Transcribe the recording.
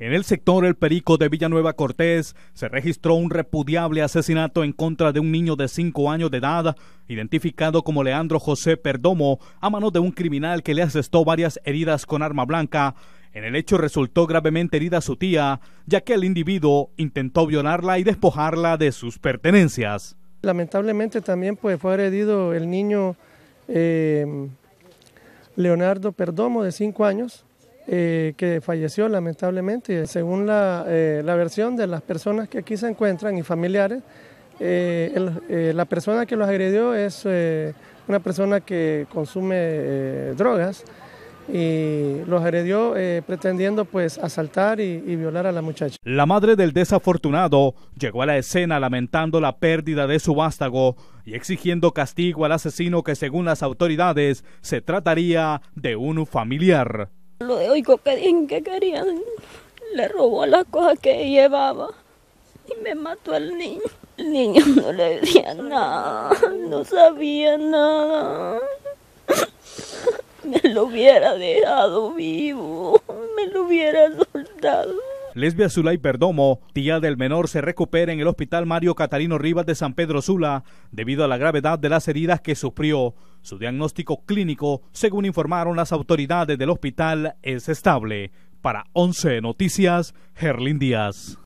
En el sector El Perico de Villanueva Cortés se registró un repudiable asesinato en contra de un niño de 5 años de edad, identificado como Leandro José Perdomo, a mano de un criminal que le asestó varias heridas con arma blanca. En el hecho resultó gravemente herida su tía, ya que el individuo intentó violarla y despojarla de sus pertenencias. Lamentablemente también pues, fue heredido el niño eh, Leonardo Perdomo de 5 años, eh, que falleció lamentablemente. Según eh, la, versión de las personas que aquí se encuentran y familiares, eh, la persona que los agredió es una persona que consume drogas y los agredió pretendiendo pues asaltar y, y violar a la muchacha. La madre del desafortunado llegó a la escena lamentando la pérdida de su vástago y exigiendo castigo al asesino que según las autoridades se trataría de un familiar. Lo de hoy que que querían, le robó las cosas que llevaba y me mató al niño. El niño no le decía nada, no sabía nada. Me lo hubiera dejado vivo, me lo hubiera soltado. Lesbia y Perdomo, tía del menor, se recupera en el hospital Mario Catalino Rivas de San Pedro Sula debido a la gravedad de las heridas que sufrió. Su diagnóstico clínico, según informaron las autoridades del hospital, es estable. Para 11 Noticias, Gerlin Díaz.